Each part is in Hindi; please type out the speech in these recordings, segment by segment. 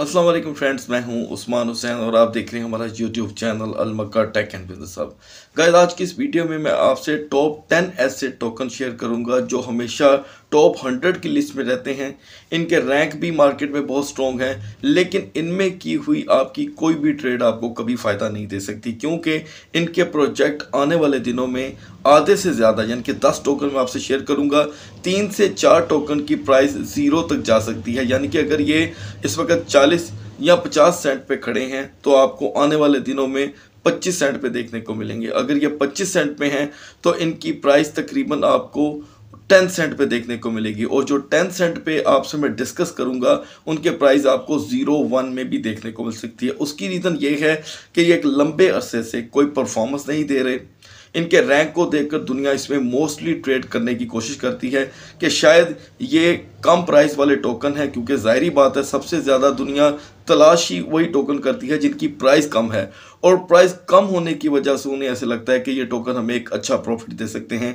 अस्सलाम वालेकुम फ्रेंड्स मैं हूं उस्मान हुसैन और आप देख रहे हैं हमारा YouTube channel Almakka tech and business hub guys आज की इस वीडियो में मैं आपसे टॉप 10 ऐसे टोकन शेयर करूंगा जो हमेशा टॉप हंड्रेड की लिस्ट में रहते हैं इनके रैंक भी मार्केट में बहुत स्ट्रॉन्ग है लेकिन इनमें की हुई आपकी कोई भी ट्रेड आपको कभी फ़ायदा नहीं दे सकती क्योंकि इनके प्रोजेक्ट आने वाले दिनों में आधे से ज़्यादा यानी कि दस टोकन मैं आपसे शेयर करूंगा तीन से चार टोकन की प्राइस ज़ीरो तक जा सकती है यानी कि अगर ये इस वक्त चालीस या पचास सेंट पे खड़े हैं तो आपको आने वाले दिनों में 25 सेंट पे देखने को मिलेंगे अगर ये 25 सेंट पे हैं तो इनकी प्राइस तकरीबन आपको टेन सेंट पे देखने को मिलेगी और जो टेन सेंट पे आपसे मैं डिस्कस करूंगा उनके प्राइस आपको ज़ीरो वन में भी देखने को मिल सकती है उसकी रीज़न ये है कि ये एक लंबे अरसे से कोई परफॉर्मेंस नहीं दे रहे इनके रैंक को देखकर दुनिया इसमें मोस्टली ट्रेड करने की कोशिश करती है कि शायद ये कम प्राइस वाले टोकन हैं क्योंकि ज़ाहरी बात है सबसे ज़्यादा दुनिया तलाश ही वही टोकन करती है जिनकी प्राइस कम है और प्राइस कम होने की वजह से उन्हें ऐसे लगता है कि ये टोकन हमें एक अच्छा प्रॉफिट दे सकते हैं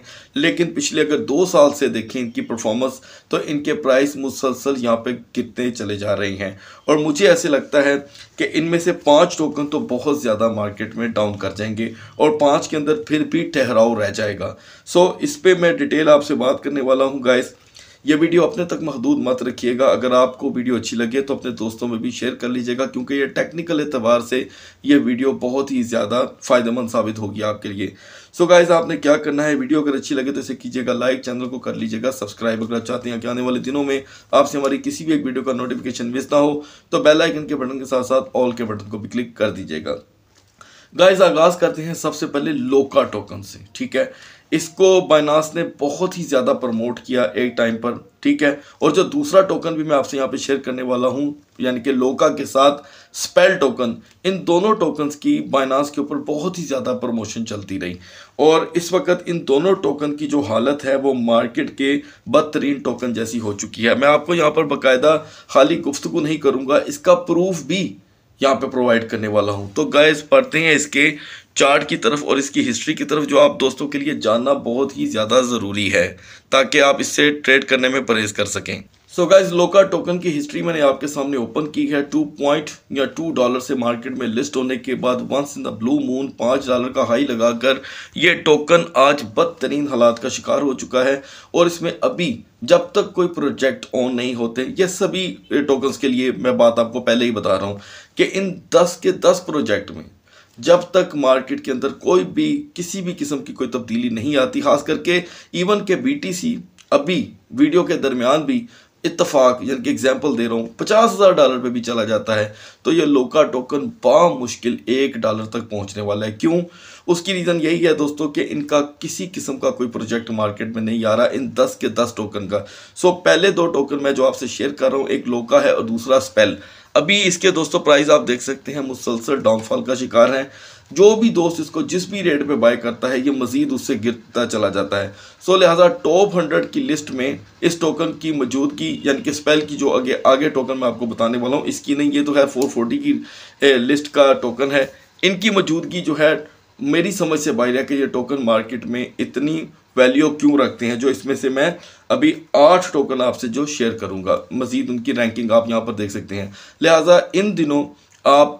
लेकिन पिछले अगर दो साल से देखें इनकी परफॉर्मेंस तो इनके प्राइस मुसलसल यहाँ पे कितने चले जा रहे हैं और मुझे ऐसे लगता है कि इनमें से पाँच टोकन तो बहुत ज़्यादा मार्केट में डाउन कर जाएंगे और पाँच के अंदर फिर भी ठहराव रह जाएगा सो इस पर मैं डिटेल आपसे बात करने वाला हूँ गाइस ये वीडियो अपने तक महदूद मत रखिएगा अगर आपको वीडियो अच्छी लगे तो अपने दोस्तों में भी शेयर कर लीजिएगा क्योंकि ये टेक्निकल एतबार से ये वीडियो बहुत ही ज़्यादा फ़ायदेमंद साबित होगी आपके लिए सो so गाइज आपने क्या करना है वीडियो अगर अच्छी लगे तो इसे कीजिएगा लाइक चैनल को कर लीजिएगा सब्सक्राइब अगर आप चाहते हैं कि आने वाले दिनों में आपसे हमारी किसी भी एक वीडियो का नोटिफिकेशन मिस ना हो तो बेल आइकन के बटन के साथ साथ ऑल के बटन को भी क्लिक कर दीजिएगा गाइज आगाज़ करते हैं सबसे पहले लोका टोकन से ठीक है इसको बाइनास ने बहुत ही ज़्यादा प्रमोट किया एक टाइम पर ठीक है और जो दूसरा टोकन भी मैं आपसे यहाँ पे शेयर करने वाला हूँ यानी कि लोका के साथ स्पेल टोकन इन दोनों टोकन्स की बाइनास के ऊपर बहुत ही ज़्यादा प्रमोशन चलती रही और इस वक्त इन दोनों टोकन की जो हालत है वो मार्केट के बदतरीन टोकन जैसी हो चुकी है मैं आपको यहाँ पर बाकायदा खाली गुफ्तु नहीं करूँगा इसका प्रूफ भी यहाँ पे प्रोवाइड करने वाला हूँ तो गैस पढ़ते हैं इसके चार्ट की तरफ और इसकी हिस्ट्री की तरफ जो आप दोस्तों के लिए जानना बहुत ही ज़्यादा ज़रूरी है ताकि आप इससे ट्रेड करने में परहेज़ कर सकें सो गाइज लोका टोकन की हिस्ट्री मैंने आपके सामने ओपन की है टू पॉइंट या टू डॉलर से मार्केट में लिस्ट होने के बाद once in the blue moon पाँच डॉलर का हाई लगाकर ये टोकन आज बदतरीन हालात का शिकार हो चुका है और इसमें अभी जब तक कोई प्रोजेक्ट ऑन नहीं होते ये सभी टोकन्स के लिए मैं बात आपको पहले ही बता रहा हूँ कि इन दस के दस प्रोजेक्ट में जब तक मार्केट के अंदर कोई भी किसी भी किस्म की कोई तब्दीली नहीं आती खास करके इवन के बी अभी वीडियो के दरमियान भी इतफाक यानी कि एग्जाम्पल दे रहा हूँ पचास हज़ार डॉलर पे भी चला जाता है तो ये लोका टोकन बा मुश्किल एक डॉलर तक पहुँचने वाला है क्यों उसकी रीज़न यही है दोस्तों कि इनका किसी किस्म का कोई प्रोजेक्ट मार्केट में नहीं आ रहा इन दस के दस टोकन का सो पहले दो टोकन मैं जो आपसे शेयर कर रहा हूँ एक लोका है और दूसरा स्पेल अभी इसके दोस्तों प्राइस आप देख सकते हैं मुसलसल डाउनफॉल का शिकार है जो भी दोस्त इसको जिस भी रेट पे बाय करता है ये मज़ीद उससे गिरता चला जाता है सो लिहाजा टॉप हंड्रेड की लिस्ट में इस टोकन की मौजूदगी यानी कि स्पेल की जो आगे आगे टोकन मैं आपको बताने वाला हूँ इसकी नहीं ये तो है फोर फोर्टी की ए, लिस्ट का टोकन है इनकी मौजूदगी जो है मेरी समझ से बाहर है कि ये टोकन मार्केट में इतनी वैल्यू क्यों रखते हैं जो इसमें से मैं अभी आठ टोकन आपसे जो शेयर करूंगा मजीद उनकी रैंकिंग आप यहाँ पर देख सकते हैं लिहाजा इन दिनों आप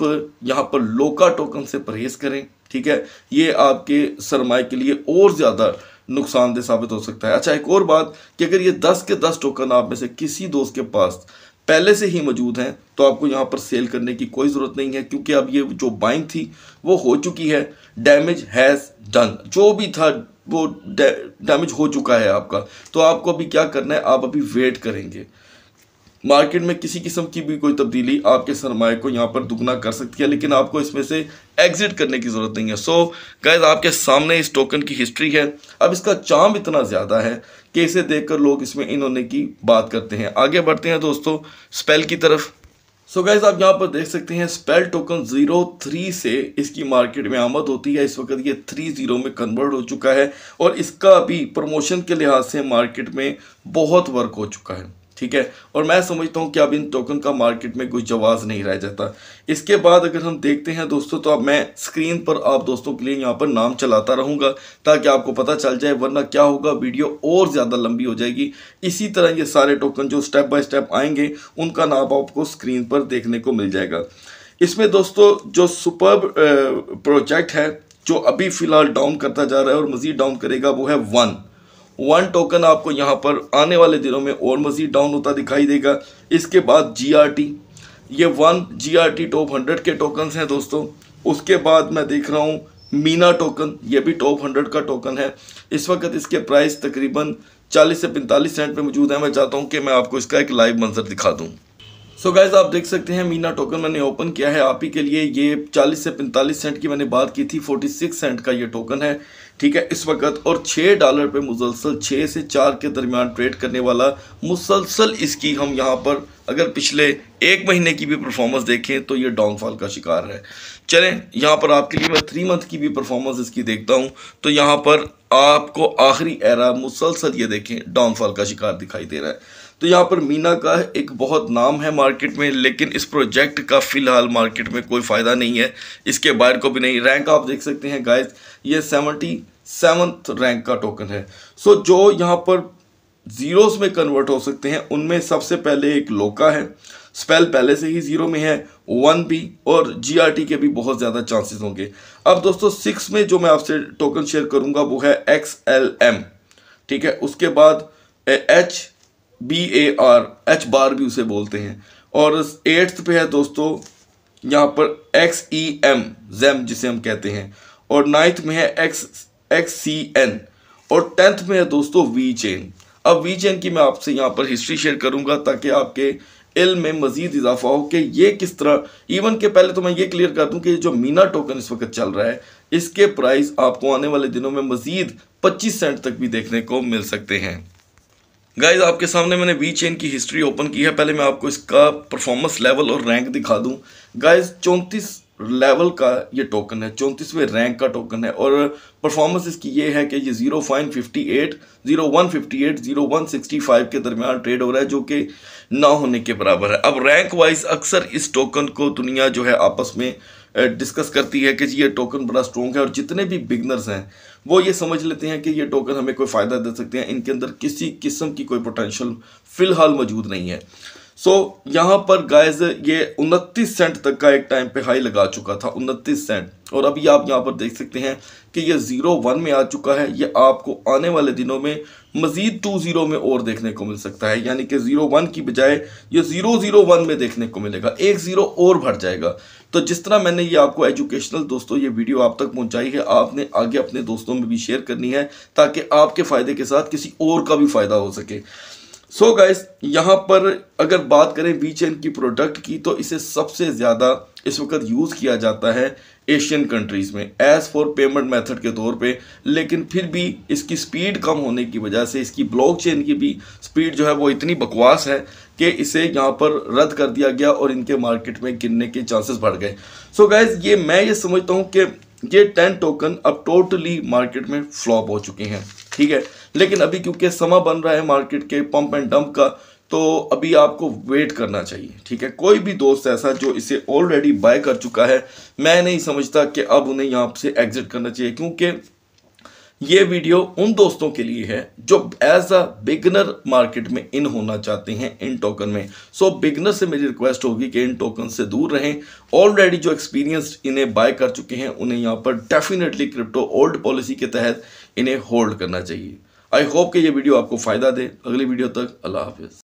यहाँ पर लोका टोकन से परहेज करें ठीक है ये आपके सरमाए के लिए और ज़्यादा नुकसानदेह साबित हो सकता है अच्छा एक और बात कि अगर ये दस के दस टोकन आप में से किसी दोस्त के पास पहले से ही मौजूद हैं तो आपको यहाँ पर सेल करने की कोई ज़रूरत नहीं है क्योंकि अब ये जो बाइंग थी वो हो चुकी है डैमेज हैज़ डन जो भी था वो डैमेज हो चुका है आपका तो आपको अभी क्या करना है आप अभी वेट करेंगे मार्केट में किसी किस्म की भी कोई तब्दीली आपके सरमाए को यहाँ पर दुगना कर सकती है लेकिन आपको इसमें से एग्जिट करने की ज़रूरत नहीं है सो so, गैज आपके सामने इस टोकन की हिस्ट्री है अब इसका चाम इतना ज़्यादा है कि इसे देखकर लोग इसमें इन होने की बात करते हैं आगे बढ़ते हैं दोस्तों स्पेल की तरफ सो गाइज आप यहाँ पर देख सकते हैं स्पेल टोकन जीरो थ्री से इसकी मार्केट में आमद होती है इस वक्त ये थ्री ज़ीरो में कन्वर्ट हो चुका है और इसका भी प्रमोशन के लिहाज से मार्केट में बहुत वर्क हो चुका है ठीक है और मैं समझता हूँ कि अब इन टोकन का मार्केट में कोई जवाब नहीं रह जाता इसके बाद अगर हम देखते हैं दोस्तों तो अब मैं स्क्रीन पर आप दोस्तों के लिए यहाँ पर नाम चलाता रहूँगा ताकि आपको पता चल जाए वरना क्या होगा वीडियो और ज़्यादा लंबी हो जाएगी इसी तरह ये सारे टोकन जो स्टेप बाय स्टेप आएंगे उनका नाम आपको स्क्रीन पर देखने को मिल जाएगा इसमें दोस्तों जो सुपर प्रोजेक्ट है जो अभी फ़िलहाल डाउन करता जा रहा है और मज़ीद डाउन करेगा वो है वन वन टोकन आपको यहाँ पर आने वाले दिनों में और मज़ीद डाउन होता दिखाई देगा इसके बाद टी ये वन टी टॉप हंड्रेड के टोकन हैं दोस्तों उसके बाद मैं देख रहा हूँ मीना टोकन ये भी टॉप हंड्रेड का टोकन है इस वक्त इसके प्राइस तकरीबन चालीस से पैंतालीस सेंट पे मौजूद है मैं चाहता हूँ कि मैं आपको इसका एक लाइव मंजर दिखा दूँ सो so गाइज आप देख सकते हैं मीना टोकन मैंने ओपन किया है आप ही के लिए ये 40 से 45 सेंट की मैंने बात की थी 46 सेंट का ये टोकन है ठीक है इस वक्त और छः डॉलर पे मुसलसल छः से चार के दरमियान ट्रेड करने वाला मुसलसल इसकी हम यहाँ पर अगर पिछले एक महीने की भी परफॉर्मेंस देखें तो ये डाउनफॉल का शिकार है चलें यहाँ पर आपके लिए मैं थ्री मंथ की भी परफॉर्मेंस इसकी देखता हूँ तो यहाँ पर आपको आखिरी एरा मुसलसल ये देखें डाउनफॉल का शिकार दिखाई दे रहा है तो यहाँ पर मीना का एक बहुत नाम है मार्केट में लेकिन इस प्रोजेक्ट का फ़िलहाल मार्केट में कोई फ़ायदा नहीं है इसके बाहर को भी नहीं रैंक आप देख सकते हैं गाइस ये सेवनटी सेवन्थ रैंक का टोकन है सो so, जो यहाँ पर ज़ीरोस में कन्वर्ट हो सकते हैं उनमें सबसे पहले एक लोका है स्पेल पहले से ही ज़ीरो में है वन बी और टी के भी बहुत ज़्यादा चांसेस होंगे अब दोस्तों सिक्स में जो मैं आपसे टोकन शेयर करूंगा वो है एक्स एल एम ठीक है उसके बाद H B A R H bar भी उसे बोलते हैं और एट्थ पे है दोस्तों यहाँ पर एक्स ई एम जैम जिसे हम कहते हैं और नाइन्थ में है एक्स एक्स सी एन और टेंथ में है दोस्तों वी चेन अब वी चेन की मैं आपसे यहाँ पर हिस्ट्री शेयर करूँगा ताकि आपके इल्म में मजीद इजाफा हो कि ये किस तरह इवन के पहले तो मैं ये क्लियर कर दूँ कि जो मीना टोकन इस वक्त चल रहा है इसके प्राइस आपको आने वाले दिनों में मजीद 25 सेंट तक भी देखने को मिल सकते हैं गाइज आपके सामने मैंने वी चेन की हिस्ट्री ओपन की है पहले मैं आपको इसका परफॉर्मेंस लेवल और रैंक दिखा दूं गाइज चौंतीस लेवल का ये टोकन है चौंतीसवें रैंक का टोकन है और परफॉर्मेंस इसकी ये है कि ये zero point fifty eight zero one fifty eight zero one sixty five के दरमियान ट्रेड हो रहा है जो कि ना होने के बराबर है अब रैंक वाइज अक्सर इस टोकन को दुनिया जो है आपस में डिस्कस करती है कि ये टोकन बड़ा स्ट्रॉन्ग है और जितने भी बिगनर्स हैं वो ये समझ लेते हैं कि ये टोकन हमें कोई फ़ायदा दे सकते हैं इनके अंदर किसी किस्म की कोई पोटेंशल फ़िलहाल मौजूद नहीं है सो so, यहाँ पर गाइज ये उनतीस सेंट तक का एक टाइम पे हाई लगा चुका था उनतीस सेंट और अभी आप यहाँ पर देख सकते हैं कि ये ज़ीरो वन में आ चुका है ये आपको आने वाले दिनों में मज़ीद टू ज़ीरो में और देखने को मिल सकता है यानी कि ज़ीरो वन की बजाय ये ज़ीरो ज़ीरो वन में देखने को मिलेगा एक ज़ीरो और भर जाएगा तो जिस तरह मैंने ये आपको एजुकेशनल दोस्तों ये वीडियो आप तक पहुंचाई है आपने आगे अपने दोस्तों में भी शेयर करनी है ताकि आपके फ़ायदे के साथ किसी और का भी फ़ायदा हो सके सो गाइस यहाँ पर अगर बात करें वी चेन की प्रोडक्ट की तो इसे सबसे ज़्यादा इस वक्त यूज़ किया जाता है एशियन कंट्रीज़ में एज़ फॉर पेमेंट मेथड के तौर पे लेकिन फिर भी इसकी स्पीड कम होने की वजह से इसकी ब्लॉकचेन की भी स्पीड जो है वो इतनी बकवास है कि इसे यहाँ पर रद्द कर दिया गया और इनके मार्केट में गिरने के चांसेस बढ़ गए सो so गाइज़ ये मैं ये समझता हूँ कि ये टेन टोकन अब टोटली मार्केट में फ्लॉप हो चुके हैं ठीक है लेकिन अभी क्योंकि समा बन रहा है मार्केट के पंप एंड डंप का तो अभी आपको वेट करना चाहिए ठीक है कोई भी दोस्त ऐसा जो इसे ऑलरेडी बाय कर चुका है मैं नहीं समझता कि अब उन्हें यहाँ से एग्जिट करना चाहिए क्योंकि ये वीडियो उन दोस्तों के लिए है जो एज अ बिगनर मार्केट में इन होना चाहते हैं इन टोकन में सो so, बिगनर से मेरी रिक्वेस्ट होगी कि इन टोकन से दूर रहें ऑलरेडी जो एक्सपीरियंस्ड इन्हें बाय कर चुके हैं उन्हें यहाँ पर डेफिनेटली क्रिप्टो ओल्ड पॉलिसी के तहत इन्हें होल्ड करना चाहिए आई होप कि ये वीडियो आपको फ़ायदा दे अगली वीडियो तक अल्लाह हाफिज़